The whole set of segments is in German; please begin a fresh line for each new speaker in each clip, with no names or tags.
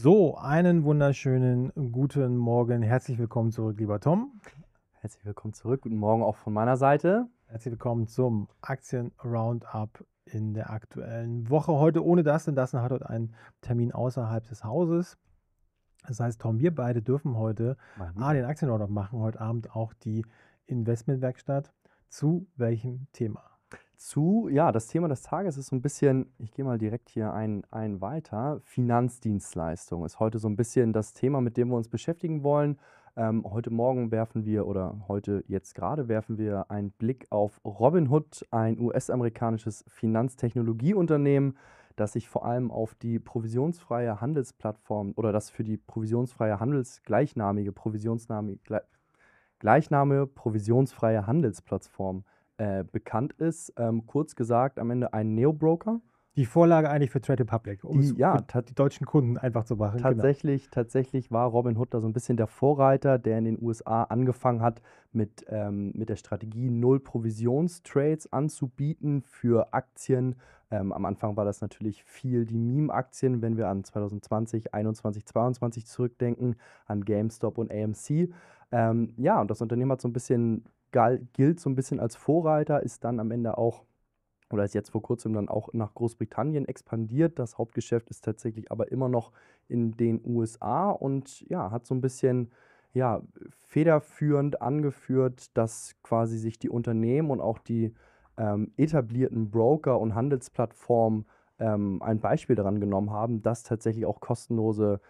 So, einen wunderschönen guten Morgen. Herzlich willkommen zurück, lieber Tom. Herzlich willkommen zurück. Guten Morgen auch von meiner Seite. Herzlich willkommen zum Aktien-Roundup in der aktuellen Woche. Heute ohne das, denn das hat heute einen Termin außerhalb des Hauses. Das heißt, Tom, wir beide dürfen heute machen. den Aktien-Roundup machen, heute Abend auch die Investmentwerkstatt. Zu welchem Thema?
zu, ja, das Thema des Tages ist so ein bisschen, ich gehe mal direkt hier ein, ein weiter, Finanzdienstleistung ist heute so ein bisschen das Thema, mit dem wir uns beschäftigen wollen. Ähm, heute Morgen werfen wir oder heute jetzt gerade werfen wir einen Blick auf Robinhood, ein US-amerikanisches Finanztechnologieunternehmen, das sich vor allem auf die provisionsfreie Handelsplattform oder das für die provisionsfreie Handelsgleichnamige, gleichnamige gleichname provisionsfreie Handelsplattform äh, äh, bekannt ist. Ähm, kurz gesagt, am Ende ein Neo-Broker. Die Vorlage eigentlich für Trade Republic, um die, ja, für die deutschen
Kunden einfach zu machen. Tatsächlich,
genau. tatsächlich war Robinhood da so ein bisschen der Vorreiter, der in den USA angefangen hat, mit, ähm, mit der Strategie Null Provisionstrades anzubieten für Aktien. Ähm, am Anfang war das natürlich viel die Meme-Aktien, wenn wir an 2020, 2021, 2022 zurückdenken, an GameStop und AMC. Ähm, ja, und das Unternehmen hat so ein bisschen gilt so ein bisschen als Vorreiter, ist dann am Ende auch oder ist jetzt vor kurzem dann auch nach Großbritannien expandiert. Das Hauptgeschäft ist tatsächlich aber immer noch in den USA und ja, hat so ein bisschen ja, federführend angeführt, dass quasi sich die Unternehmen und auch die ähm, etablierten Broker und Handelsplattformen ähm, ein Beispiel daran genommen haben, dass tatsächlich auch kostenlose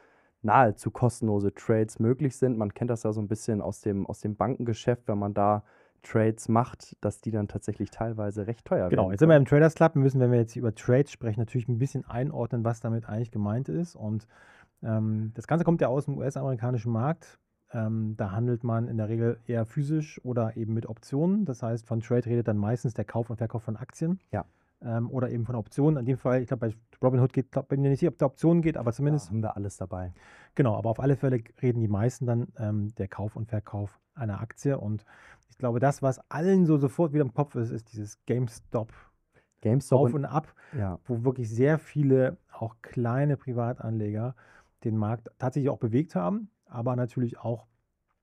nahezu kostenlose Trades möglich sind. Man kennt das ja so ein bisschen aus dem, aus dem Bankengeschäft, wenn man da Trades macht, dass die dann tatsächlich teilweise recht teuer genau, werden. Genau, jetzt sind wir im
Traders Club. Wir müssen, wenn wir jetzt über Trades sprechen, natürlich ein bisschen einordnen, was damit eigentlich gemeint ist. Und ähm, das Ganze kommt ja aus dem US-amerikanischen Markt. Ähm, da handelt man in der Regel eher physisch oder eben mit Optionen. Das heißt, von Trade redet dann meistens der Kauf und Verkauf von Aktien. Ja ähm, oder eben von Optionen. In dem Fall, ich glaube, bei Robinhood geht, glaub, bei mir nicht, ob da Optionen geht, aber zumindest. Da haben wir alles dabei. Genau, aber auf alle Fälle reden die meisten dann ähm, der Kauf und Verkauf einer Aktie. Und ich glaube, das, was allen so sofort wieder im Kopf ist, ist dieses GameStop. GameStop auf und, und ab, ja. wo wirklich sehr viele auch kleine Privatanleger den Markt tatsächlich auch bewegt haben, aber natürlich auch,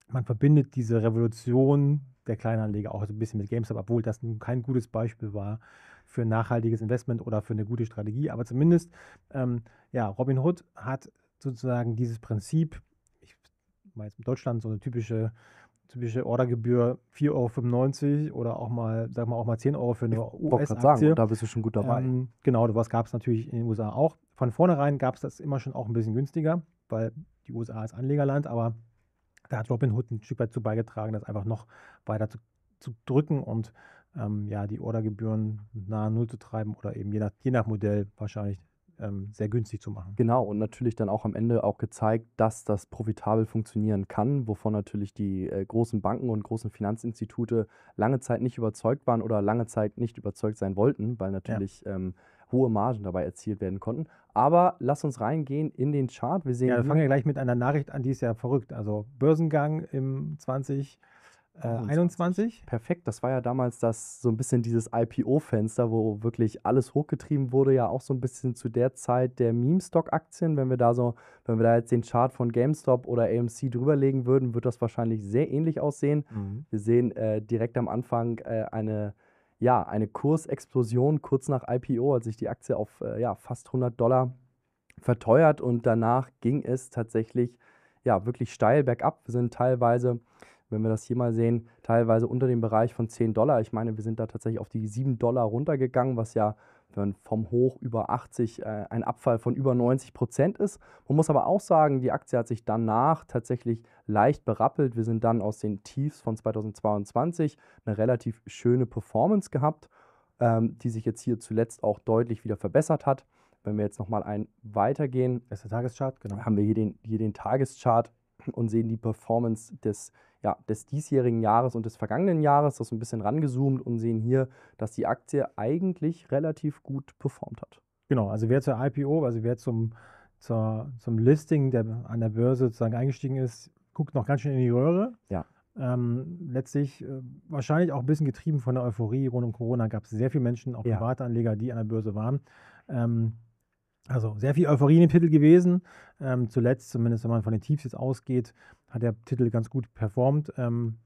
man verbindet diese Revolution der Kleinanleger auch so ein bisschen mit GameStop, obwohl das kein gutes Beispiel war, für ein nachhaltiges Investment oder für eine gute Strategie. Aber zumindest, ähm, ja, Robinhood hat sozusagen dieses Prinzip, ich meine jetzt in Deutschland so eine typische typische Ordergebühr 4,95 Euro oder auch mal, sag mal, auch mal 10 Euro für eine US-Aktie. Da bist du schon gut dabei. Ähm, genau, was gab es natürlich in den USA auch. Von vornherein gab es das immer schon auch ein bisschen günstiger, weil die USA ist Anlegerland, aber da hat Robinhood ein Stück weit zu beigetragen, das einfach noch weiter zu, zu drücken und ähm, ja, die Ordergebühren nahe Null zu treiben oder eben je nach, je nach Modell wahrscheinlich ähm, sehr günstig zu machen.
Genau, und natürlich dann auch am Ende auch gezeigt, dass das profitabel funktionieren kann, wovon natürlich die äh, großen Banken und großen Finanzinstitute lange Zeit nicht überzeugt waren oder lange Zeit nicht überzeugt sein wollten, weil natürlich ja. ähm, hohe Margen dabei erzielt werden konnten. Aber lass uns reingehen in den Chart. Wir sehen. Ja, wir fangen
ja gleich mit einer Nachricht an, die ist ja verrückt. Also Börsengang im 20.
Äh, 21. Perfekt, das war ja damals das so ein bisschen dieses IPO-Fenster, wo wirklich alles hochgetrieben wurde, ja auch so ein bisschen zu der Zeit der Meme-Stock-Aktien. Wenn wir da so, wenn wir da jetzt den Chart von GameStop oder AMC drüberlegen würden, wird das wahrscheinlich sehr ähnlich aussehen. Mhm. Wir sehen äh, direkt am Anfang äh, eine, ja, eine Kursexplosion kurz nach IPO, als sich die Aktie auf äh, ja, fast 100 Dollar verteuert und danach ging es tatsächlich ja wirklich steil bergab. Wir sind teilweise wenn wir das hier mal sehen, teilweise unter dem Bereich von 10 Dollar. Ich meine, wir sind da tatsächlich auf die 7 Dollar runtergegangen, was ja vom Hoch über 80 äh, ein Abfall von über 90 Prozent ist. Man muss aber auch sagen, die Aktie hat sich danach tatsächlich leicht berappelt. Wir sind dann aus den Tiefs von 2022 eine relativ schöne Performance gehabt, ähm, die sich jetzt hier zuletzt auch deutlich wieder verbessert hat. Wenn wir jetzt nochmal ein weitergehen, das ist der Tageschart, genau. haben wir hier den, hier den Tageschart und sehen die Performance des, ja, des diesjährigen Jahres und des vergangenen Jahres, das ein bisschen rangezoomt und sehen hier, dass die Aktie eigentlich relativ gut performt hat.
Genau, also wer zur IPO, also wer zum, zur, zum Listing der, an der Börse sozusagen eingestiegen ist, guckt noch ganz schön in die Röhre. Ja. Ähm, letztlich äh, wahrscheinlich auch ein bisschen getrieben von der Euphorie. Rund um Corona gab es sehr viele Menschen, auch ja. Anleger, die an der Börse waren. Ähm, also sehr viel Euphorie im Titel gewesen. Ähm, zuletzt, zumindest wenn man von den Tiefs jetzt ausgeht, hat der Titel ganz gut performt. Ähm,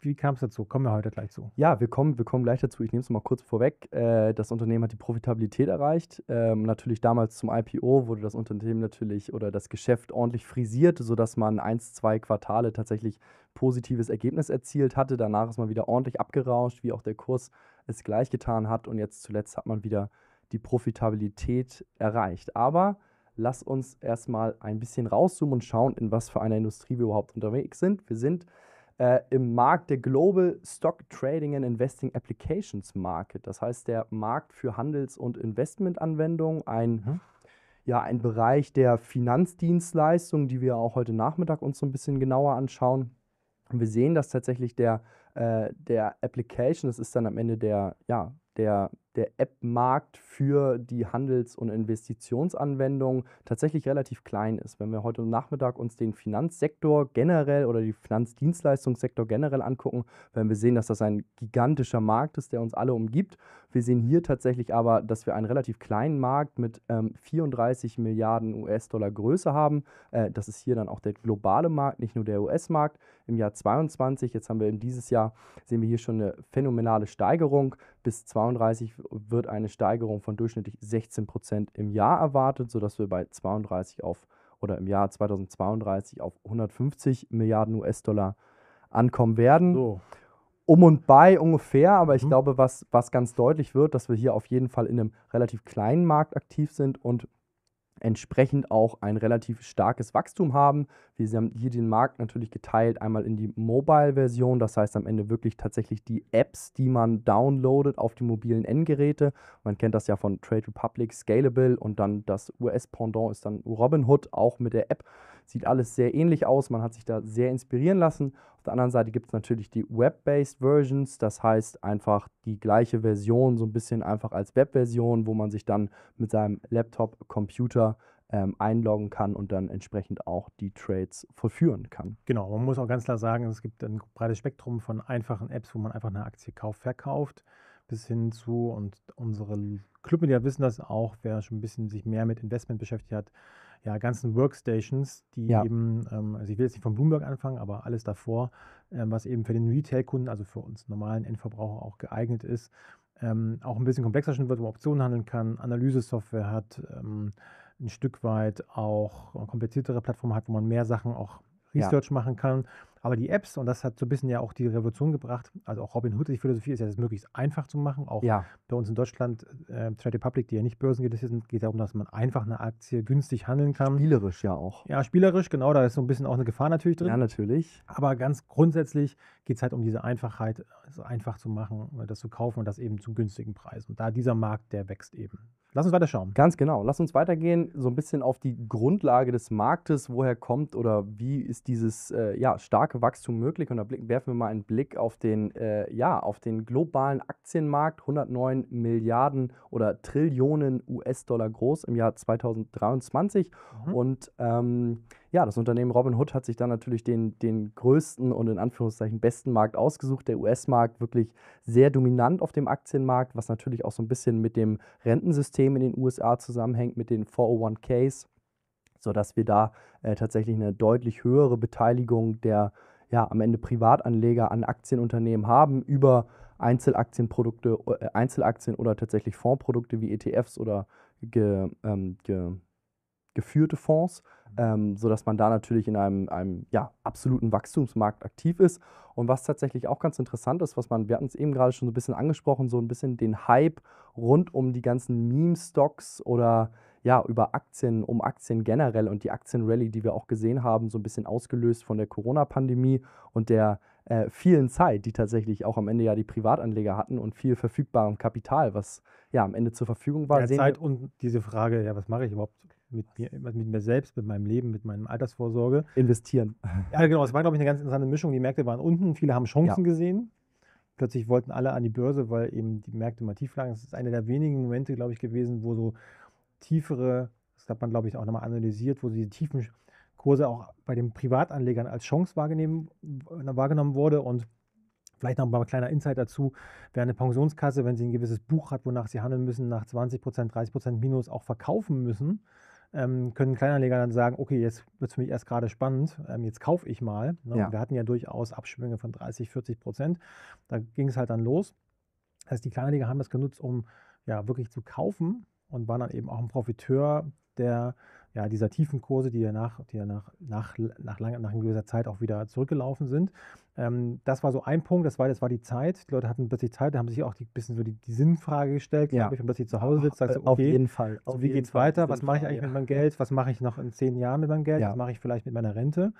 wie kam es dazu? Kommen wir heute gleich zu.
Ja, wir kommen, wir kommen gleich dazu. Ich nehme es mal kurz vorweg. Äh, das Unternehmen hat die Profitabilität erreicht. Ähm, natürlich damals zum IPO wurde das Unternehmen natürlich oder das Geschäft ordentlich frisiert, sodass man ein, zwei Quartale tatsächlich positives Ergebnis erzielt hatte. Danach ist man wieder ordentlich abgerauscht, wie auch der Kurs es gleich getan hat. Und jetzt zuletzt hat man wieder die Profitabilität erreicht. Aber lass uns erstmal ein bisschen rauszoomen und schauen, in was für einer Industrie wir überhaupt unterwegs sind. Wir sind äh, im Markt der Global Stock Trading and Investing Applications Market. Das heißt der Markt für Handels- und Investmentanwendungen, ein, mhm. ja, ein Bereich der Finanzdienstleistungen, die wir auch heute Nachmittag uns so ein bisschen genauer anschauen. wir sehen, dass tatsächlich der, äh, der Application, das ist dann am Ende der, ja, der der App-Markt für die Handels- und Investitionsanwendungen tatsächlich relativ klein ist. Wenn wir heute Nachmittag uns den Finanzsektor generell oder die Finanzdienstleistungssektor generell angucken, werden wir sehen, dass das ein gigantischer Markt ist, der uns alle umgibt. Wir sehen hier tatsächlich aber, dass wir einen relativ kleinen Markt mit ähm, 34 Milliarden US-Dollar Größe haben. Äh, das ist hier dann auch der globale Markt, nicht nur der US-Markt. Im Jahr 22, jetzt haben wir in dieses Jahr, sehen wir hier schon eine phänomenale Steigerung bis 32 wird eine Steigerung von durchschnittlich 16 Prozent im Jahr erwartet, sodass wir bei 32 auf oder im Jahr 2032 auf 150 Milliarden US-Dollar ankommen werden. So. Um und bei ungefähr, aber ich mhm. glaube, was, was ganz deutlich wird, dass wir hier auf jeden Fall in einem relativ kleinen Markt aktiv sind und entsprechend auch ein relativ starkes Wachstum haben. Wir haben hier den Markt natürlich geteilt, einmal in die Mobile-Version, das heißt am Ende wirklich tatsächlich die Apps, die man downloadet auf die mobilen Endgeräte. Man kennt das ja von Trade Republic, Scalable und dann das US-Pendant ist dann Robinhood, auch mit der App. Sieht alles sehr ähnlich aus, man hat sich da sehr inspirieren lassen. Auf der anderen Seite gibt es natürlich die Web-based Versions, das heißt einfach die gleiche Version, so ein bisschen einfach als Web-Version, wo man sich dann mit seinem Laptop, Computer ähm, einloggen kann und dann entsprechend auch die Trades vollführen kann.
Genau, man muss auch ganz klar sagen, es gibt ein breites Spektrum von einfachen Apps, wo man einfach eine Aktie kauft, verkauft, bis hin zu, und unsere Clubmitglieder wissen das auch, wer schon ein bisschen sich mehr mit Investment beschäftigt hat, ja, ganzen Workstations, die ja. eben, ähm, also ich will jetzt nicht von Bloomberg anfangen, aber alles davor, ähm, was eben für den Retail-Kunden, also für uns normalen Endverbraucher auch geeignet ist, ähm, auch ein bisschen komplexer schon wird, wo man Optionen handeln kann, Analyse-Software hat, ähm, ein Stück weit auch äh, kompliziertere Plattformen hat, wo man mehr Sachen auch Research ja. machen kann. Aber die Apps, und das hat so ein bisschen ja auch die Revolution gebracht, also auch Robin Hood, die Philosophie ist ja, das möglichst einfach zu machen. Auch ja. bei uns in Deutschland, äh, Trade Republic, die ja nicht börsengelistet sind, geht es darum, dass man einfach eine Aktie günstig handeln kann. Spielerisch ja auch. Ja, spielerisch, genau. Da ist so ein bisschen auch eine Gefahr natürlich drin. Ja, natürlich. Aber ganz grundsätzlich geht es halt um diese Einfachheit, es also einfach zu machen, das zu kaufen und das eben zu günstigen Preisen. Und
da dieser Markt, der wächst eben. Lass uns weiter schauen. Ganz genau. Lass uns weitergehen, so ein bisschen auf die Grundlage des Marktes, woher kommt oder wie ist dieses äh, ja, starke Wachstum möglich. Und da werfen wir mal einen Blick auf den, äh, ja, auf den globalen Aktienmarkt. 109 Milliarden oder Trillionen US-Dollar groß im Jahr 2023. Mhm. Und ähm, ja, das Unternehmen Robinhood hat sich dann natürlich den, den größten und in Anführungszeichen besten Markt ausgesucht. Der US-Markt wirklich sehr dominant auf dem Aktienmarkt, was natürlich auch so ein bisschen mit dem Rentensystem in den USA zusammenhängt, mit den 401ks, sodass wir da äh, tatsächlich eine deutlich höhere Beteiligung der ja, am Ende Privatanleger an Aktienunternehmen haben über Einzelaktienprodukte, äh, Einzelaktien oder tatsächlich Fondsprodukte wie ETFs oder ge, ähm, ge, geführte Fonds ähm, sodass man da natürlich in einem, einem ja, absoluten Wachstumsmarkt aktiv ist. Und was tatsächlich auch ganz interessant ist, was man, wir hatten es eben gerade schon so ein bisschen angesprochen, so ein bisschen den Hype rund um die ganzen Meme-Stocks oder ja, über Aktien, um Aktien generell und die Aktienrallye, die wir auch gesehen haben, so ein bisschen ausgelöst von der Corona-Pandemie und der äh, vielen Zeit, die tatsächlich auch am Ende ja die Privatanleger hatten und viel verfügbarem Kapital, was ja am Ende zur Verfügung war. Der Zeit
und diese Frage, ja, was mache ich überhaupt mit mir, mit mir selbst, mit meinem Leben, mit meinem Altersvorsorge. Investieren. Ja, genau. Es war, glaube ich, eine ganz interessante Mischung. Die Märkte waren unten, viele haben Chancen ja. gesehen. Plötzlich wollten alle an die Börse, weil eben die Märkte mal tief lagen. Das ist einer der wenigen Momente, glaube ich, gewesen, wo so tiefere, das hat man, glaube ich, auch nochmal analysiert, wo so diese tiefen Kurse auch bei den Privatanlegern als Chance wahrgenommen, wahrgenommen wurde und Vielleicht noch mal ein kleiner Insight dazu. Wer eine Pensionskasse, wenn sie ein gewisses Buch hat, wonach sie handeln müssen, nach 20%, 30% Minus auch verkaufen müssen, ähm, können Kleinanleger dann sagen, okay, jetzt wird es für mich erst gerade spannend, ähm, jetzt kaufe ich mal. Ne? Ja. Wir hatten ja durchaus Abschwünge von 30, 40 Prozent. Da ging es halt dann los. Das heißt, die Kleinanleger haben das genutzt, um ja wirklich zu kaufen und waren dann eben auch ein Profiteur der, ja, dieser tiefen Kurse, die ja, nach, die ja nach, nach, nach, lang, nach gewisser Zeit auch wieder zurückgelaufen sind. Ähm, das war so ein Punkt, das war, das war die Zeit. Die Leute hatten plötzlich Zeit, da haben sich auch ein bisschen so die, die Sinnfrage gestellt, ja. ich, wenn plötzlich zu Hause sitzt, sagst du, äh, okay, auf jeden Fall. So, wie geht es weiter? Was mache ich eigentlich ja. mit meinem Geld? Was mache ich noch in zehn Jahren mit meinem Geld? Ja. Was mache ich vielleicht mit meiner Rente?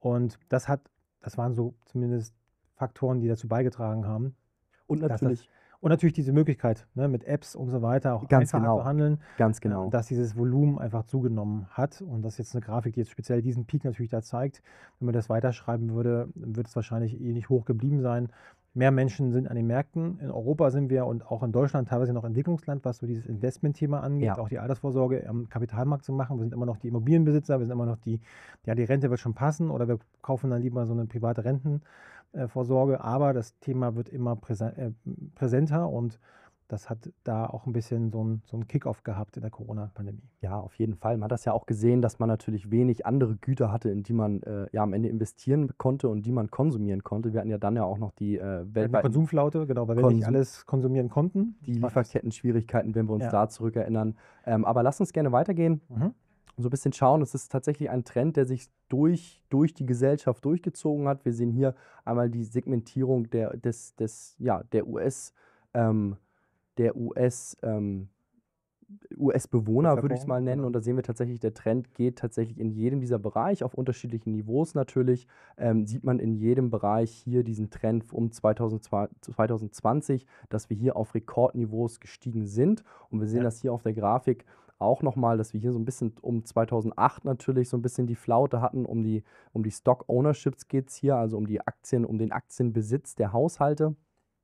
Und das hat, das waren so zumindest Faktoren, die dazu beigetragen haben. Und natürlich und natürlich diese Möglichkeit ne, mit Apps und so weiter auch Ganz einfacher genau. zu handeln. Ganz äh, genau. Dass dieses Volumen einfach zugenommen hat und das ist jetzt eine Grafik, die jetzt speziell diesen Peak natürlich da zeigt. Wenn man das weiterschreiben würde, wird es wahrscheinlich eh nicht hoch geblieben sein. Mehr Menschen sind an den Märkten. In Europa sind wir und auch in Deutschland teilweise noch Entwicklungsland, was so dieses Investmentthema angeht, ja. auch die Altersvorsorge am Kapitalmarkt zu machen. Wir sind immer noch die Immobilienbesitzer, wir sind immer noch die, ja, die Rente wird schon passen oder wir kaufen dann lieber so eine private Renten. Äh, Vorsorge, aber das Thema wird immer äh, präsenter und das hat da auch ein bisschen so einen so Kickoff gehabt in der Corona-Pandemie.
Ja, auf jeden Fall. Man hat das ja auch gesehen, dass man natürlich wenig andere Güter hatte, in die man äh, ja am Ende investieren konnte und die man konsumieren konnte. Wir hatten ja dann ja auch noch die äh, weltweite Konsumflaute, genau, weil Konsum wir nicht alles konsumieren konnten. Die Lieferketten-Schwierigkeiten, wenn wir uns ja. da zurückerinnern. Ähm, aber lass uns gerne weitergehen. Mhm so ein bisschen schauen, es ist tatsächlich ein Trend, der sich durch, durch die Gesellschaft durchgezogen hat. Wir sehen hier einmal die Segmentierung der, des, des, ja, der US, ähm, der US, ähm, US-Bewohner, würde ich es mal nennen. Genau. Und da sehen wir tatsächlich, der Trend geht tatsächlich in jedem dieser Bereich, auf unterschiedlichen Niveaus natürlich, ähm, sieht man in jedem Bereich hier diesen Trend um 2020, dass wir hier auf Rekordniveaus gestiegen sind. Und wir sehen ja. das hier auf der Grafik, auch nochmal, dass wir hier so ein bisschen um 2008 natürlich so ein bisschen die Flaute hatten, um die, um die Stock Ownerships geht es hier, also um die Aktien, um den Aktienbesitz der Haushalte.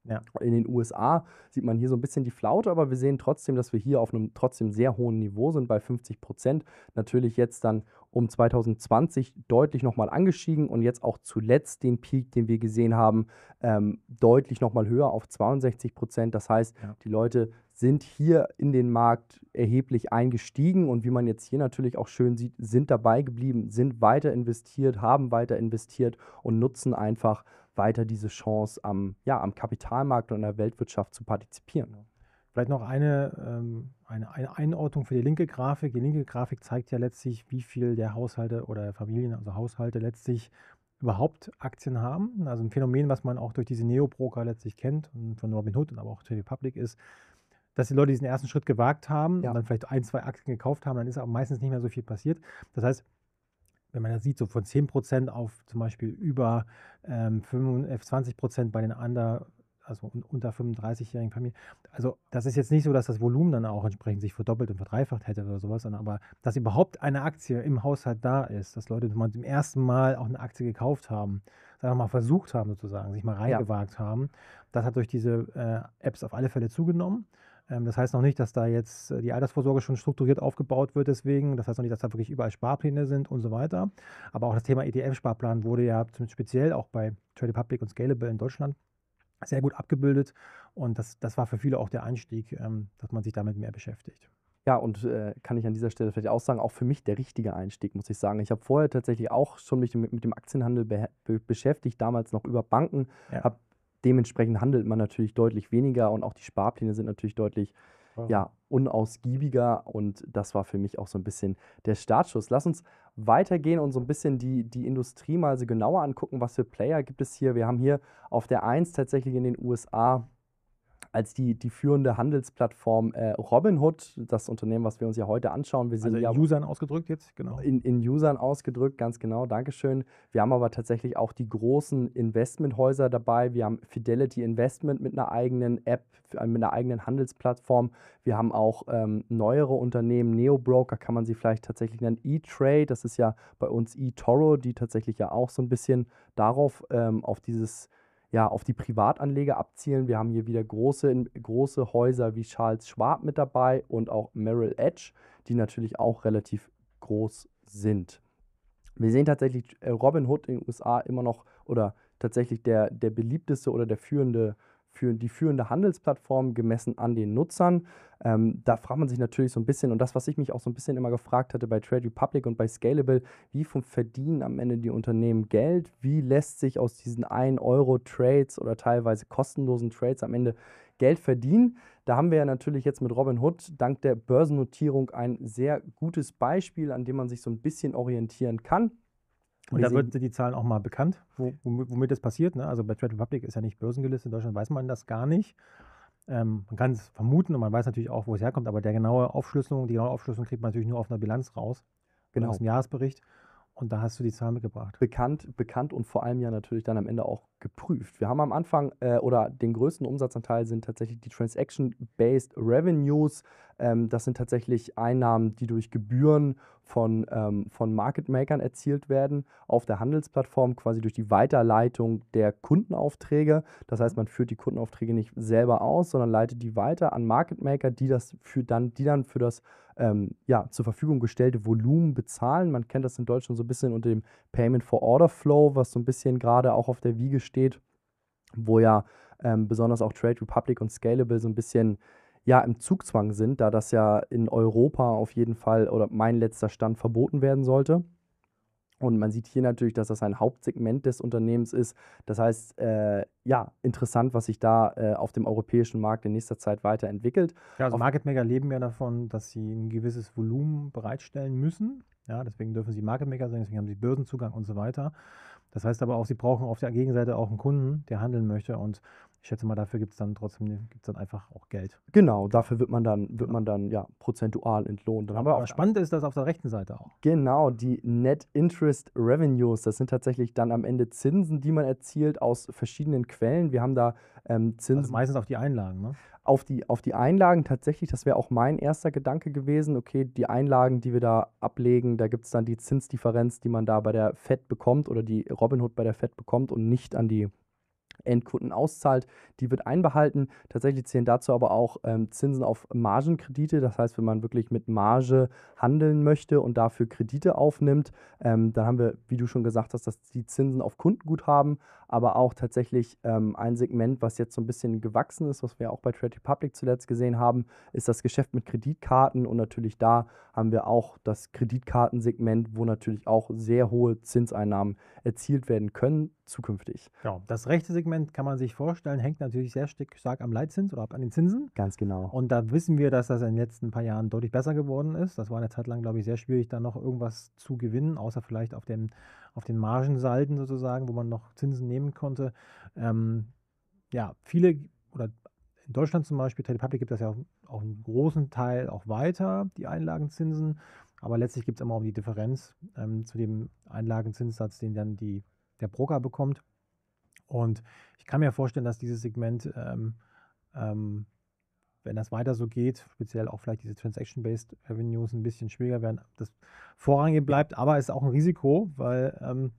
Ja. In den USA sieht man hier so ein bisschen die Flaute, aber wir sehen trotzdem, dass wir hier auf einem trotzdem sehr hohen Niveau sind, bei 50 Prozent. Natürlich jetzt dann um 2020 deutlich nochmal angestiegen und jetzt auch zuletzt den Peak, den wir gesehen haben, ähm, deutlich nochmal höher auf 62 Prozent. Das heißt, ja. die Leute sind hier in den Markt erheblich eingestiegen und wie man jetzt hier natürlich auch schön sieht, sind dabei geblieben, sind weiter investiert, haben weiter investiert und nutzen einfach weiter diese Chance am, ja, am Kapitalmarkt und der Weltwirtschaft zu partizipieren. Ne? Vielleicht noch
eine, ähm, eine, eine Einordnung für die linke Grafik. Die linke Grafik zeigt ja letztlich, wie viel der Haushalte oder Familien, also Haushalte letztlich überhaupt Aktien haben. Also ein Phänomen, was man auch durch diese Neobroker letztlich kennt und von Robinhood und aber auch Trade Republic ist, dass die Leute diesen ersten Schritt gewagt haben ja. und dann vielleicht ein, zwei Aktien gekauft haben, dann ist auch meistens nicht mehr so viel passiert. Das heißt, wenn man das sieht, so von 10% auf zum Beispiel über ähm, 20% äh, bei den under, also unter 35-jährigen Familien. Also das ist jetzt nicht so, dass das Volumen dann auch entsprechend sich verdoppelt und verdreifacht hätte oder sowas, sondern aber dass überhaupt eine Aktie im Haushalt da ist, dass Leute mal zum ersten Mal auch eine Aktie gekauft haben, einfach mal versucht haben sozusagen, sich mal reingewagt ja. haben, das hat durch diese äh, Apps auf alle Fälle zugenommen. Ähm, das heißt noch nicht, dass da jetzt äh, die Altersvorsorge schon strukturiert aufgebaut wird, deswegen. Das heißt noch nicht, dass da wirklich überall Sparpläne sind und so weiter. Aber auch das Thema ETF-Sparplan wurde ja speziell auch bei Trade Public und Scalable in Deutschland sehr gut abgebildet. Und das, das war für viele auch der Einstieg, ähm, dass man sich damit
mehr beschäftigt. Ja, und äh, kann ich an dieser Stelle vielleicht auch sagen, auch für mich der richtige Einstieg, muss ich sagen. Ich habe vorher tatsächlich auch schon mich mit, mit dem Aktienhandel be beschäftigt, damals noch über Banken, ja. habe Dementsprechend handelt man natürlich deutlich weniger und auch die Sparpläne sind natürlich deutlich wow. ja, unausgiebiger und das war für mich auch so ein bisschen der Startschuss. Lass uns weitergehen und so ein bisschen die, die Industrie mal so genauer angucken, was für Player gibt es hier. Wir haben hier auf der 1 tatsächlich in den USA als die, die führende Handelsplattform äh, Robinhood, das Unternehmen, was wir uns ja heute anschauen. Wir also sind also in ja Usern ausgedrückt jetzt, genau. In, in Usern ausgedrückt, ganz genau, Dankeschön. Wir haben aber tatsächlich auch die großen Investmenthäuser dabei. Wir haben Fidelity Investment mit einer eigenen App, äh, mit einer eigenen Handelsplattform. Wir haben auch ähm, neuere Unternehmen, Neobroker kann man sie vielleicht tatsächlich nennen, E-Trade, das ist ja bei uns eToro, die tatsächlich ja auch so ein bisschen darauf, ähm, auf dieses ja, auf die Privatanleger abzielen. Wir haben hier wieder große, große Häuser wie Charles Schwab mit dabei und auch Merrill Edge, die natürlich auch relativ groß sind. Wir sehen tatsächlich äh, Robinhood in den USA immer noch oder tatsächlich der, der beliebteste oder der führende für die führende Handelsplattform gemessen an den Nutzern. Ähm, da fragt man sich natürlich so ein bisschen, und das, was ich mich auch so ein bisschen immer gefragt hatte bei Trade Republic und bei Scalable, wie vom Verdienen am Ende die Unternehmen Geld? Wie lässt sich aus diesen 1-Euro-Trades oder teilweise kostenlosen Trades am Ende Geld verdienen? Da haben wir ja natürlich jetzt mit Robin Hood dank der Börsennotierung ein sehr gutes Beispiel, an dem man sich so ein bisschen orientieren kann. Und da wird die Zahlen auch mal bekannt, womit das passiert. Ne? Also
bei Trade Republic ist ja nicht börsengelistet. In Deutschland weiß man das gar nicht. Ähm, man kann es vermuten und man weiß natürlich auch, wo es herkommt, aber der genaue Aufschlüsselung, die genaue Aufschlüsselung kriegt man natürlich nur auf einer Bilanz raus, genau. aus dem
Jahresbericht. Und da hast du die Zahlen mitgebracht. Bekannt, bekannt und vor allem ja natürlich dann am Ende auch geprüft. Wir haben am Anfang äh, oder den größten Umsatzanteil sind tatsächlich die Transaction-Based Revenues. Ähm, das sind tatsächlich Einnahmen, die durch Gebühren von, ähm, von Market Makern erzielt werden, auf der Handelsplattform quasi durch die Weiterleitung der Kundenaufträge. Das heißt, man führt die Kundenaufträge nicht selber aus, sondern leitet die weiter an Market Maker, die, das für dann, die dann für das ähm, ja, zur Verfügung gestellte Volumen bezahlen. Man kennt das in Deutschland so ein bisschen unter dem Payment for Order Flow, was so ein bisschen gerade auch auf der Wiege steht, wo ja ähm, besonders auch Trade Republic und Scalable so ein bisschen ja im Zugzwang sind, da das ja in Europa auf jeden Fall oder mein letzter Stand verboten werden sollte. Und man sieht hier natürlich, dass das ein Hauptsegment des Unternehmens ist. Das heißt, äh, ja, interessant, was sich da äh, auf dem europäischen Markt in nächster Zeit weiterentwickelt.
Ja, also Market Maker leben ja davon, dass sie ein gewisses Volumen bereitstellen
müssen. Ja, deswegen
dürfen sie Market Maker sein, deswegen haben sie Börsenzugang und so weiter. Das heißt aber auch, sie brauchen auf der Gegenseite auch einen Kunden, der handeln möchte und ich schätze mal, dafür gibt es dann trotzdem gibt's dann einfach auch Geld.
Genau, dafür wird man dann, wird man dann ja, prozentual entlohnt. Dann haben wir auch,
spannend ist das auf der rechten Seite auch.
Genau, die Net Interest Revenues, das sind tatsächlich dann am Ende Zinsen, die man erzielt aus verschiedenen Quellen. Wir haben da ähm, also Zinsen. Also
meistens auf die Einlagen, ne?
auf die, auf die Einlagen tatsächlich, das wäre auch mein erster Gedanke gewesen, okay, die Einlagen, die wir da ablegen, da gibt es dann die Zinsdifferenz, die man da bei der FED bekommt oder die Robinhood bei der FED bekommt und nicht an die Endkunden auszahlt, die wird einbehalten. Tatsächlich zählen dazu aber auch ähm, Zinsen auf Margenkredite. Das heißt, wenn man wirklich mit Marge handeln möchte und dafür Kredite aufnimmt, ähm, dann haben wir, wie du schon gesagt hast, dass die Zinsen auf Kundenguthaben, aber auch tatsächlich ähm, ein Segment, was jetzt so ein bisschen gewachsen ist, was wir auch bei Trade Republic zuletzt gesehen haben, ist das Geschäft mit Kreditkarten und natürlich da haben wir auch das Kreditkartensegment, wo natürlich auch sehr hohe Zinseinnahmen erzielt werden können zukünftig.
Genau. Das rechte Segment kann man sich vorstellen, hängt natürlich sehr stark am Leitzins oder an den Zinsen.
Ganz genau. Und
da wissen wir, dass das in den letzten paar Jahren deutlich besser geworden ist. Das war eine Zeit lang, glaube ich, sehr schwierig, da noch irgendwas zu gewinnen, außer vielleicht auf dem auf den Margensalden sozusagen, wo man noch Zinsen nehmen konnte. Ähm, ja, viele oder in Deutschland zum Beispiel, Trade Public gibt das ja auch, auch einen großen Teil auch weiter, die Einlagenzinsen. Aber letztlich gibt es immer auch die Differenz ähm, zu dem Einlagenzinssatz, den dann die, der Broker bekommt. Und ich kann mir vorstellen, dass dieses Segment ähm, ähm, wenn das weiter so geht, speziell auch vielleicht diese Transaction-Based Revenues ein bisschen schwieriger werden, das vorrangig bleibt, aber es ist auch ein Risiko, weil ähm,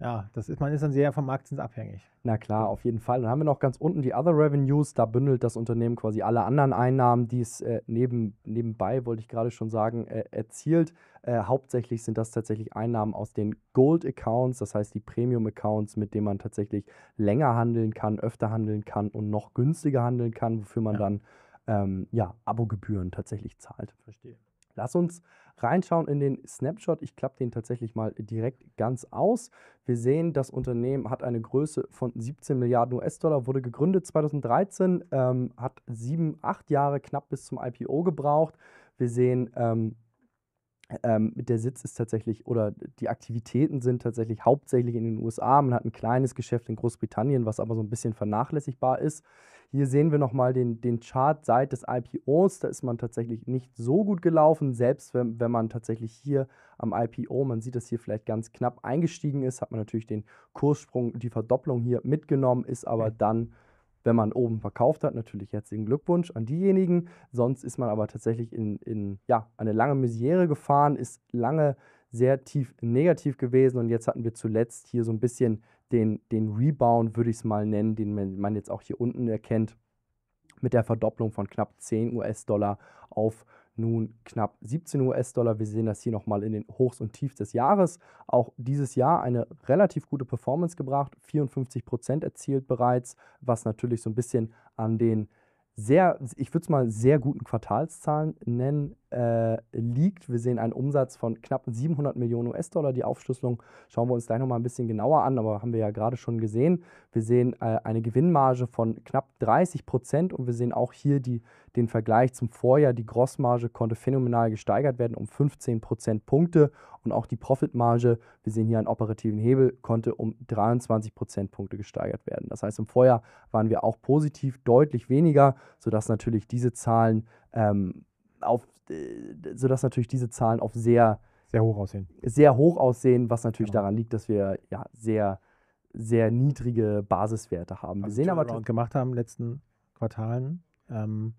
ja, das ist, man ist dann sehr vom Marktzins abhängig.
Na klar, auf jeden Fall. Dann haben wir noch ganz unten die Other Revenues. Da bündelt das Unternehmen quasi alle anderen Einnahmen, die es äh, neben, nebenbei, wollte ich gerade schon sagen, äh, erzielt. Äh, hauptsächlich sind das tatsächlich Einnahmen aus den Gold-Accounts, das heißt die Premium-Accounts, mit denen man tatsächlich länger handeln kann, öfter handeln kann und noch günstiger handeln kann, wofür man ja. dann ähm, ja, Abogebühren tatsächlich zahlt. Verstehe. Lass uns reinschauen in den Snapshot. Ich klappe den tatsächlich mal direkt ganz aus. Wir sehen, das Unternehmen hat eine Größe von 17 Milliarden US-Dollar, wurde gegründet 2013, ähm, hat sieben, acht Jahre knapp bis zum IPO gebraucht. Wir sehen ähm, ähm, der Sitz ist tatsächlich oder die Aktivitäten sind tatsächlich hauptsächlich in den USA. Man hat ein kleines Geschäft in Großbritannien, was aber so ein bisschen vernachlässigbar ist. Hier sehen wir nochmal den, den Chart seit des IPOs. Da ist man tatsächlich nicht so gut gelaufen, selbst wenn, wenn man tatsächlich hier am IPO, man sieht das hier vielleicht ganz knapp eingestiegen ist, hat man natürlich den Kurssprung, die Verdopplung hier mitgenommen, ist aber mhm. dann wenn man oben verkauft hat, natürlich herzlichen Glückwunsch an diejenigen. Sonst ist man aber tatsächlich in, in ja, eine lange Misere gefahren, ist lange sehr tief negativ gewesen und jetzt hatten wir zuletzt hier so ein bisschen den, den Rebound, würde ich es mal nennen, den man jetzt auch hier unten erkennt, mit der Verdopplung von knapp 10 US-Dollar auf nun knapp 17 US-Dollar. Wir sehen das hier nochmal in den Hochs und Tiefs des Jahres. Auch dieses Jahr eine relativ gute Performance gebracht, 54 Prozent erzielt bereits, was natürlich so ein bisschen an den sehr, ich würde es mal sehr guten Quartalszahlen nennen, äh, liegt. Wir sehen einen Umsatz von knapp 700 Millionen US-Dollar. Die Aufschlüsselung schauen wir uns gleich nochmal ein bisschen genauer an, aber haben wir ja gerade schon gesehen. Wir sehen äh, eine Gewinnmarge von knapp 30 Prozent und wir sehen auch hier die, den Vergleich zum Vorjahr. Die Grossmarge konnte phänomenal gesteigert werden um 15 Prozent Punkte und auch die Profitmarge, wir sehen hier einen operativen Hebel, konnte um 23 Prozent Punkte gesteigert werden. Das heißt, im Vorjahr waren wir auch positiv deutlich weniger, sodass natürlich diese Zahlen ähm, auf, äh, sodass natürlich diese Zahlen auf sehr sehr hoch aussehen. Sehr hoch aussehen, was natürlich genau. daran liegt, dass wir ja sehr, sehr niedrige Basiswerte haben. Also wir sehen aber gemacht haben in den letzten
Quartalen. Ähm,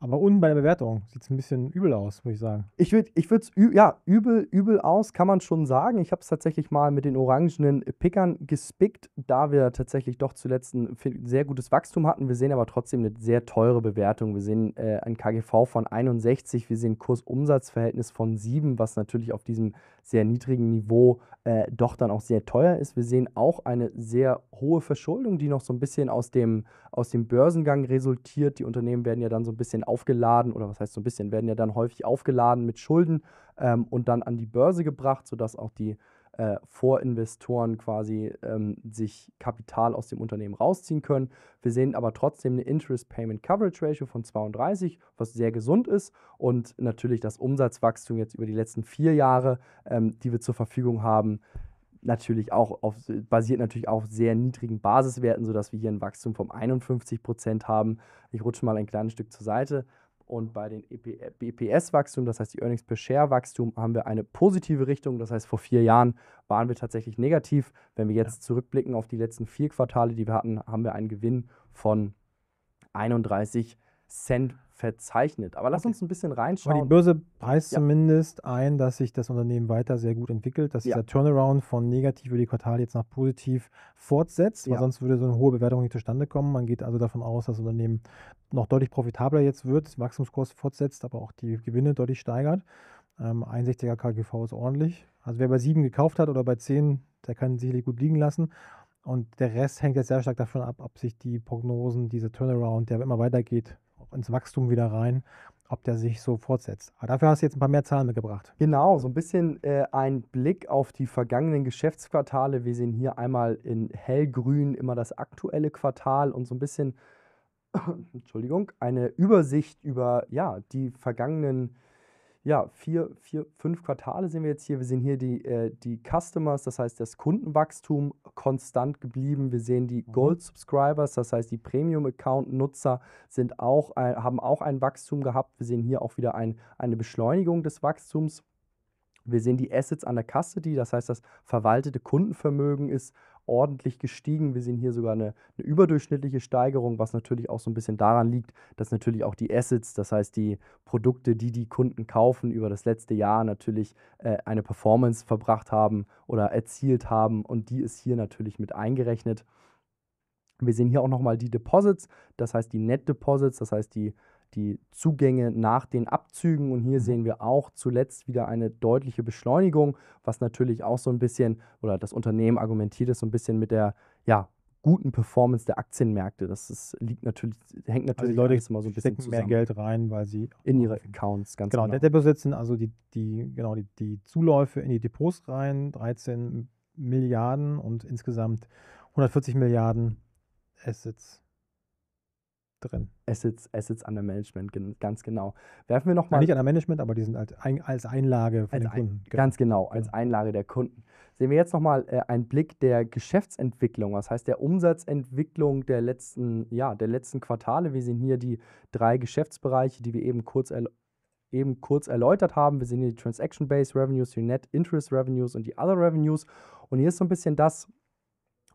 aber unten bei der Bewertung sieht es ein bisschen übel aus, würde ich sagen.
Ich würde ich es ja, übel, übel aus, kann man schon sagen. Ich habe es tatsächlich mal mit den orangenen Pickern gespickt, da wir tatsächlich doch zuletzt ein sehr gutes Wachstum hatten. Wir sehen aber trotzdem eine sehr teure Bewertung. Wir sehen äh, ein KGV von 61, wir sehen Kursumsatzverhältnis von 7, was natürlich auf diesem sehr niedrigen Niveau äh, doch dann auch sehr teuer ist. Wir sehen auch eine sehr hohe Verschuldung, die noch so ein bisschen aus dem, aus dem Börsengang resultiert. Die Unternehmen werden ja dann so ein bisschen aufgeladen, oder was heißt so ein bisschen, werden ja dann häufig aufgeladen mit Schulden ähm, und dann an die Börse gebracht, sodass auch die äh, vor Investoren quasi ähm, sich Kapital aus dem Unternehmen rausziehen können. Wir sehen aber trotzdem eine Interest Payment Coverage Ratio von 32, was sehr gesund ist und natürlich das Umsatzwachstum jetzt über die letzten vier Jahre, ähm, die wir zur Verfügung haben, natürlich auch auf, basiert natürlich auch auf sehr niedrigen Basiswerten, sodass wir hier ein Wachstum von 51 Prozent haben. Ich rutsche mal ein kleines Stück zur Seite. Und bei den e äh, bps wachstum das heißt die Earnings per Share-Wachstum, haben wir eine positive Richtung. Das heißt, vor vier Jahren waren wir tatsächlich negativ. Wenn wir jetzt zurückblicken auf die letzten vier Quartale, die wir hatten, haben wir einen Gewinn von 31 Cent verzeichnet. Aber lass uns ein bisschen reinschauen. Aber die Börse preist ja.
zumindest ein, dass sich das Unternehmen weiter sehr gut entwickelt, dass ja. dieser Turnaround von negativ über die Quartale jetzt nach positiv fortsetzt, weil ja. sonst würde so eine hohe Bewertung nicht zustande kommen. Man geht also davon aus, dass das Unternehmen noch deutlich profitabler jetzt wird, Wachstumskurs fortsetzt, aber auch die Gewinne deutlich steigert. Ähm, 61er KGV ist ordentlich. Also wer bei 7 gekauft hat oder bei 10, der kann sicherlich gut liegen lassen. Und der Rest hängt jetzt sehr stark davon ab, ob sich die Prognosen, dieser Turnaround, der immer weitergeht, ins Wachstum wieder rein, ob der sich so fortsetzt. Aber dafür hast du jetzt ein paar mehr Zahlen mitgebracht.
Genau, so ein bisschen äh, ein Blick auf die vergangenen Geschäftsquartale. Wir sehen hier einmal in hellgrün immer das aktuelle Quartal und so ein bisschen, Entschuldigung, eine Übersicht über ja, die vergangenen ja, vier, vier, fünf Quartale sehen wir jetzt hier. Wir sehen hier die, äh, die Customers, das heißt das Kundenwachstum konstant geblieben. Wir sehen die mhm. Gold-Subscribers, das heißt die Premium-Account-Nutzer sind auch, äh, haben auch ein Wachstum gehabt. Wir sehen hier auch wieder ein, eine Beschleunigung des Wachstums. Wir sehen die Assets an der Custody, das heißt das verwaltete Kundenvermögen ist ordentlich gestiegen. Wir sehen hier sogar eine, eine, überdurchschnittliche Steigerung, was natürlich auch so ein bisschen daran liegt, dass natürlich auch die Assets, das heißt die Produkte, die die Kunden kaufen, über das letzte Jahr natürlich äh, eine Performance verbracht haben oder erzielt haben und die ist hier natürlich mit eingerechnet. Wir sehen hier auch nochmal die Deposits, das heißt die Net Deposits, das heißt die die Zugänge nach den Abzügen. Und hier mhm. sehen wir auch zuletzt wieder eine deutliche Beschleunigung, was natürlich auch so ein bisschen, oder das Unternehmen argumentiert es so ein bisschen mit der, ja, guten Performance der Aktienmärkte. Das ist, liegt natürlich, hängt also natürlich also Leute immer so ein bisschen zusammen. mehr Geld rein, weil sie in ihre Accounts ganz genau. Genau, der
Deposits sind also die, die, genau, die, die Zuläufe in die Depots rein, 13 Milliarden und insgesamt 140 Milliarden
Assets drin. Assets, Assets under Management, ganz genau. Werfen wir nochmal. Ja, nicht under Management, aber die sind als, ein, als Einlage für als den Kunden. Ein, ganz genau, genau. als genau. Einlage der Kunden. Sehen wir jetzt nochmal äh, einen Blick der Geschäftsentwicklung, das heißt der Umsatzentwicklung der letzten, ja, der letzten Quartale. Wir sehen hier die drei Geschäftsbereiche, die wir eben kurz eben kurz erläutert haben. Wir sehen hier die Transaction-Based Revenues, die Net Interest Revenues und die Other Revenues. Und hier ist so ein bisschen das,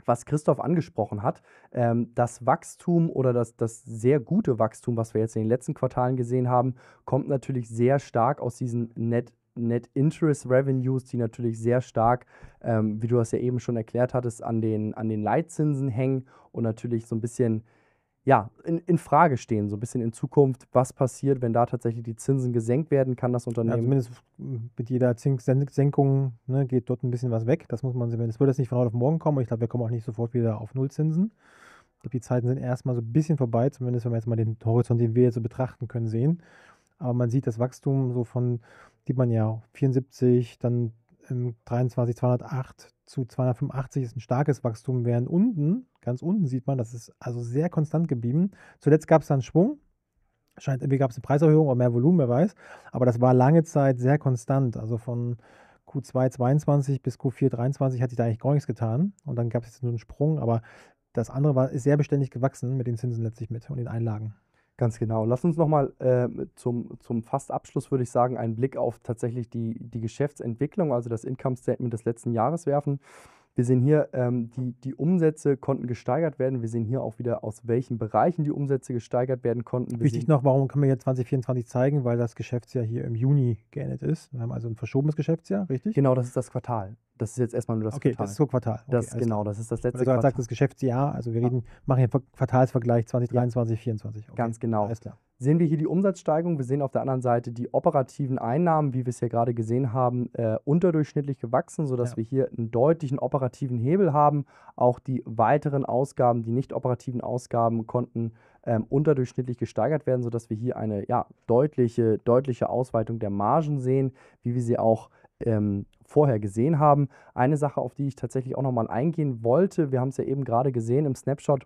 was Christoph angesprochen hat, ähm, das Wachstum oder das, das sehr gute Wachstum, was wir jetzt in den letzten Quartalen gesehen haben, kommt natürlich sehr stark aus diesen Net Net Interest Revenues, die natürlich sehr stark, ähm, wie du das ja eben schon erklärt hattest, an den, an den Leitzinsen hängen und natürlich so ein bisschen ja, in, in Frage stehen, so ein bisschen in Zukunft, was passiert, wenn da tatsächlich die Zinsen gesenkt werden, kann das Unternehmen. Ja, zumindest
mit jeder Zinssenkung ne, geht dort ein bisschen was weg. Das muss man sehen. Es wird jetzt nicht von heute auf morgen kommen. Ich glaube, wir kommen auch nicht sofort wieder auf Nullzinsen. Ich glaube, die Zeiten sind erstmal so ein bisschen vorbei, zumindest wenn wir jetzt mal den Horizont, den wir jetzt so betrachten können, sehen. Aber man sieht das Wachstum so von, sieht man ja 74, dann 23, 208 zu 285 ist ein starkes Wachstum, während unten, ganz unten sieht man, das ist also sehr konstant geblieben. Zuletzt gab es dann Schwung, scheint irgendwie gab es eine Preiserhöhung oder mehr Volumen, wer weiß, aber das war lange Zeit sehr konstant. Also von Q2 22 bis Q4 23 hat sich da eigentlich gar nichts getan und dann gab es jetzt nur einen Sprung, aber das andere war, ist sehr beständig gewachsen mit den Zinsen letztlich mit und den Einlagen.
Ganz genau. Lass uns nochmal äh, zum, zum fast Abschluss, würde ich sagen, einen Blick auf tatsächlich die, die Geschäftsentwicklung, also das Income Statement des letzten Jahres werfen. Wir sehen hier, ähm, die, die Umsätze konnten gesteigert werden. Wir sehen hier auch wieder, aus welchen Bereichen die Umsätze gesteigert werden konnten. Wir Wichtig
noch, warum können wir jetzt 2024 zeigen? Weil das Geschäftsjahr hier im Juni geendet ist. Wir haben also ein verschobenes Geschäftsjahr, richtig? Genau, das ist das Quartal.
Das ist jetzt erstmal nur das okay, Quartal. Okay, das ist so Quartal. Okay, das, genau, das ist das letzte Quartal. Also, sagt
das Geschäftsjahr. Also, wir reden, ah. machen hier Quartalsvergleich 2023, 2024.
Okay, Ganz genau. Alles klar sehen wir hier die Umsatzsteigerung. Wir sehen auf der anderen Seite die operativen Einnahmen, wie wir es ja gerade gesehen haben, äh, unterdurchschnittlich gewachsen, sodass ja. wir hier einen deutlichen operativen Hebel haben. Auch die weiteren Ausgaben, die nicht operativen Ausgaben konnten ähm, unterdurchschnittlich gesteigert werden, sodass wir hier eine ja, deutliche, deutliche Ausweitung der Margen sehen, wie wir sie auch ähm, vorher gesehen haben. Eine Sache, auf die ich tatsächlich auch nochmal eingehen wollte, wir haben es ja eben gerade gesehen im Snapshot,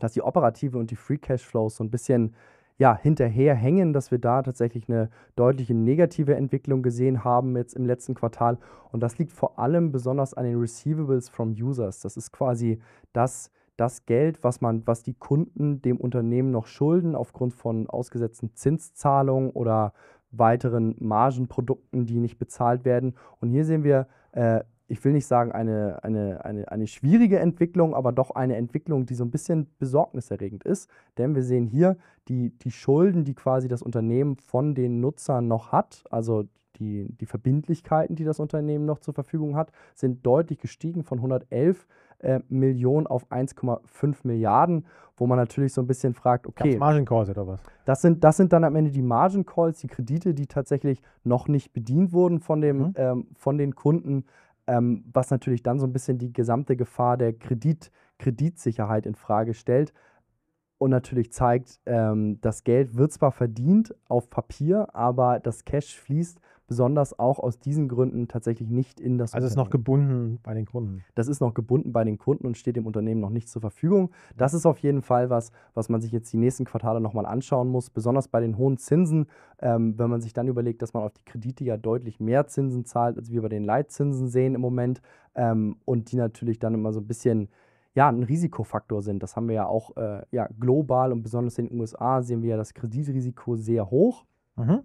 dass die operative und die Free Cash Flows so ein bisschen ja, hinterherhängen, dass wir da tatsächlich eine deutliche negative Entwicklung gesehen haben jetzt im letzten Quartal. Und das liegt vor allem besonders an den Receivables from Users. Das ist quasi das, das Geld, was man, was die Kunden dem Unternehmen noch schulden aufgrund von ausgesetzten Zinszahlungen oder weiteren Margenprodukten, die nicht bezahlt werden. Und hier sehen wir äh, ich will nicht sagen eine, eine, eine, eine schwierige Entwicklung, aber doch eine Entwicklung, die so ein bisschen besorgniserregend ist. Denn wir sehen hier die, die Schulden, die quasi das Unternehmen von den Nutzern noch hat, also die, die Verbindlichkeiten, die das Unternehmen noch zur Verfügung hat, sind deutlich gestiegen von 111 äh, Millionen auf 1,5 Milliarden, wo man natürlich so ein bisschen fragt, okay. Das Margin Calls oder was? Das sind, das sind dann am Ende die Margin Calls, die Kredite, die tatsächlich noch nicht bedient wurden von, dem, mhm. ähm, von den Kunden ähm, was natürlich dann so ein bisschen die gesamte Gefahr der Kredit, Kreditsicherheit in Frage stellt und natürlich zeigt, ähm, das Geld wird zwar verdient auf Papier, aber das Cash fließt besonders auch aus diesen Gründen tatsächlich nicht in das. Also ist noch gebunden bei den Kunden. Das ist noch gebunden bei den Kunden und steht dem Unternehmen noch nicht zur Verfügung. Das ist auf jeden Fall was, was man sich jetzt die nächsten Quartale nochmal anschauen muss, besonders bei den hohen Zinsen, ähm, wenn man sich dann überlegt, dass man auf die Kredite ja deutlich mehr Zinsen zahlt, als wir bei den Leitzinsen sehen im Moment ähm, und die natürlich dann immer so ein bisschen ja, ein Risikofaktor sind. Das haben wir ja auch äh, ja, global und besonders in den USA sehen wir ja das Kreditrisiko sehr hoch. Mhm.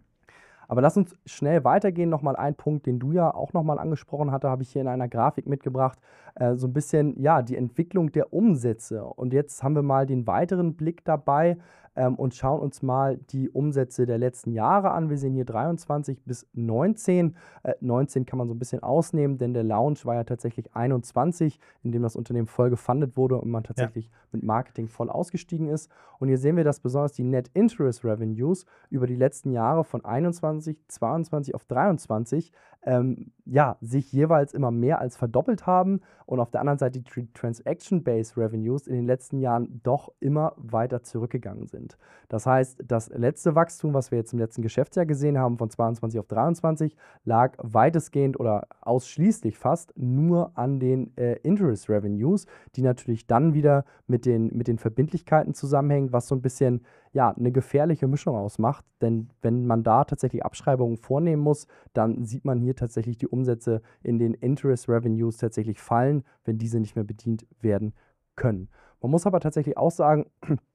Aber lass uns schnell weitergehen. Nochmal ein Punkt, den du ja auch nochmal angesprochen hatte, habe ich hier in einer Grafik mitgebracht. Äh, so ein bisschen, ja, die Entwicklung der Umsätze. Und jetzt haben wir mal den weiteren Blick dabei ähm, und schauen uns mal die Umsätze der letzten Jahre an. Wir sehen hier 23 bis 19. Äh, 19 kann man so ein bisschen ausnehmen, denn der Launch war ja tatsächlich 21, in dem das Unternehmen voll gefundet wurde und man tatsächlich ja. mit Marketing voll ausgestiegen ist. Und hier sehen wir, dass besonders die Net Interest Revenues über die letzten Jahre von 21, 22 auf 23 ähm, ja, sich jeweils immer mehr als verdoppelt haben und auf der anderen Seite die Transaction-Based Revenues in den letzten Jahren doch immer weiter zurückgegangen sind. Das heißt, das letzte Wachstum, was wir jetzt im letzten Geschäftsjahr gesehen haben, von 22 auf 23, lag weitestgehend oder ausschließlich fast nur an den äh, Interest Revenues, die natürlich dann wieder mit den, mit den Verbindlichkeiten zusammenhängen, was so ein bisschen ja, eine gefährliche Mischung ausmacht. Denn wenn man da tatsächlich Abschreibungen vornehmen muss, dann sieht man hier tatsächlich die Umsätze in den Interest Revenues tatsächlich fallen, wenn diese nicht mehr bedient werden können. Man muss aber tatsächlich auch sagen,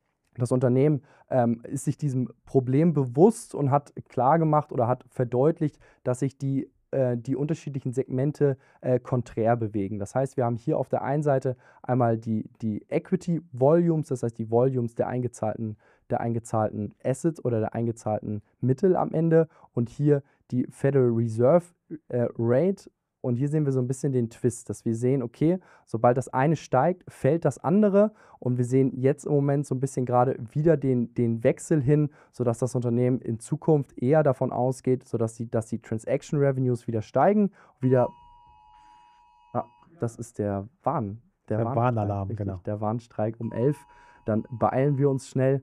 das Unternehmen ähm, ist sich diesem Problem bewusst und hat klar gemacht oder hat verdeutlicht, dass sich die äh, die unterschiedlichen Segmente äh, konträr bewegen. Das heißt, wir haben hier auf der einen Seite einmal die, die Equity Volumes, das heißt die Volumes der eingezahlten der eingezahlten Assets oder der eingezahlten Mittel am Ende und hier die Federal Reserve äh, Rate. Und hier sehen wir so ein bisschen den Twist, dass wir sehen, okay, sobald das eine steigt, fällt das andere. Und wir sehen jetzt im Moment so ein bisschen gerade wieder den, den Wechsel hin, sodass das Unternehmen in Zukunft eher davon ausgeht, sodass die, dass die Transaction Revenues wieder steigen, wieder ah, das ist der Warn. Der, der Warnalarm, genau. Der Warnstreik um 11. Dann beeilen wir uns schnell.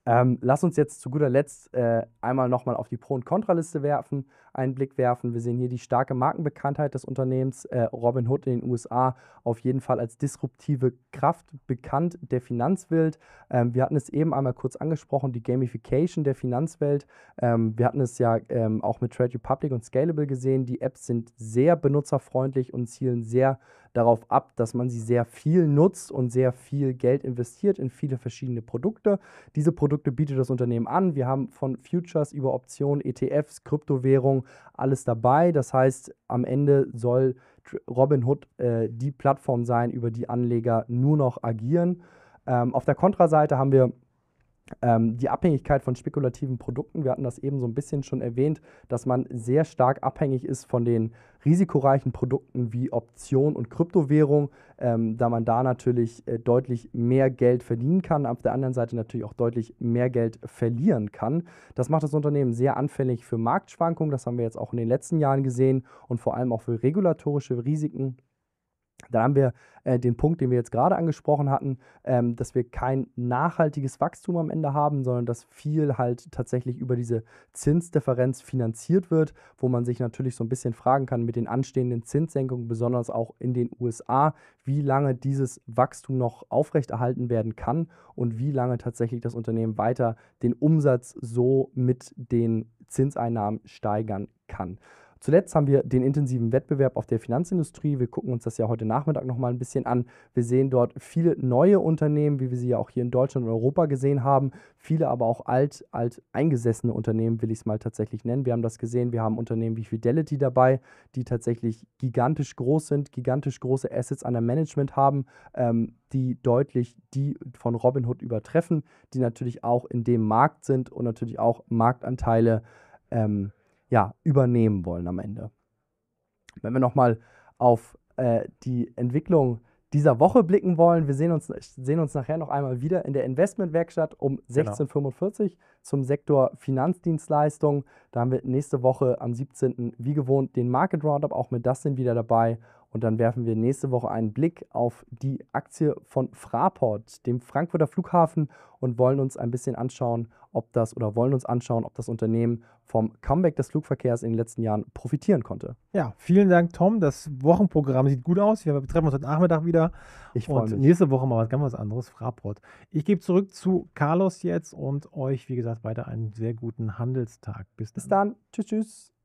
Ähm, lass uns jetzt zu guter Letzt äh, einmal nochmal auf die Pro- und Kontraliste werfen, einen Blick werfen. Wir sehen hier die starke Markenbekanntheit des Unternehmens. Äh, Robinhood in den USA auf jeden Fall als disruptive Kraft bekannt der Finanzwelt. Ähm, wir hatten es eben einmal kurz angesprochen, die Gamification der Finanzwelt. Ähm, wir hatten es ja ähm, auch mit Trade Republic und Scalable gesehen. Die Apps sind sehr benutzerfreundlich und zielen sehr darauf ab, dass man sie sehr viel nutzt und sehr viel Geld investiert in viele verschiedene Produkte. Diese Produkte Produkte bietet das Unternehmen an. Wir haben von Futures über Optionen, ETFs, Kryptowährung alles dabei. Das heißt, am Ende soll Robinhood äh, die Plattform sein, über die Anleger nur noch agieren. Ähm, auf der Kontraseite haben wir ähm, die Abhängigkeit von spekulativen Produkten, wir hatten das eben so ein bisschen schon erwähnt, dass man sehr stark abhängig ist von den risikoreichen Produkten wie Option und Kryptowährung, ähm, da man da natürlich äh, deutlich mehr Geld verdienen kann, auf der anderen Seite natürlich auch deutlich mehr Geld verlieren kann. Das macht das Unternehmen sehr anfällig für Marktschwankungen, das haben wir jetzt auch in den letzten Jahren gesehen und vor allem auch für regulatorische Risiken dann haben wir äh, den Punkt, den wir jetzt gerade angesprochen hatten, ähm, dass wir kein nachhaltiges Wachstum am Ende haben, sondern dass viel halt tatsächlich über diese Zinsdifferenz finanziert wird, wo man sich natürlich so ein bisschen fragen kann mit den anstehenden Zinssenkungen, besonders auch in den USA, wie lange dieses Wachstum noch aufrechterhalten werden kann und wie lange tatsächlich das Unternehmen weiter den Umsatz so mit den Zinseinnahmen steigern kann. Zuletzt haben wir den intensiven Wettbewerb auf der Finanzindustrie. Wir gucken uns das ja heute Nachmittag nochmal ein bisschen an. Wir sehen dort viele neue Unternehmen, wie wir sie ja auch hier in Deutschland und Europa gesehen haben. Viele aber auch alt, alt eingesessene Unternehmen, will ich es mal tatsächlich nennen. Wir haben das gesehen. Wir haben Unternehmen wie Fidelity dabei, die tatsächlich gigantisch groß sind, gigantisch große Assets an der Management haben, ähm, die deutlich die von Robinhood übertreffen, die natürlich auch in dem Markt sind und natürlich auch Marktanteile ähm, ja, übernehmen wollen am Ende. Wenn wir nochmal auf äh, die Entwicklung dieser Woche blicken wollen, wir sehen uns, sehen uns nachher noch einmal wieder in der Investmentwerkstatt um 16.45 genau. Uhr zum Sektor Finanzdienstleistungen. Da haben wir nächste Woche am 17. wie gewohnt den Market Roundup, auch mit das sind wieder dabei und dann werfen wir nächste Woche einen Blick auf die Aktie von Fraport, dem Frankfurter Flughafen, und wollen uns ein bisschen anschauen, ob das oder wollen uns anschauen, ob das Unternehmen vom Comeback des Flugverkehrs in den letzten Jahren profitieren konnte. Ja, vielen Dank, Tom. Das
Wochenprogramm sieht gut aus. Wir treffen uns heute Nachmittag wieder. Ich freue mich. Nächste Woche mal was ganz was anderes, Fraport. Ich gebe zurück zu Carlos jetzt und euch, wie gesagt, weiter einen sehr guten Handelstag. Bis dann. Bis dann. Tschüss, tschüss.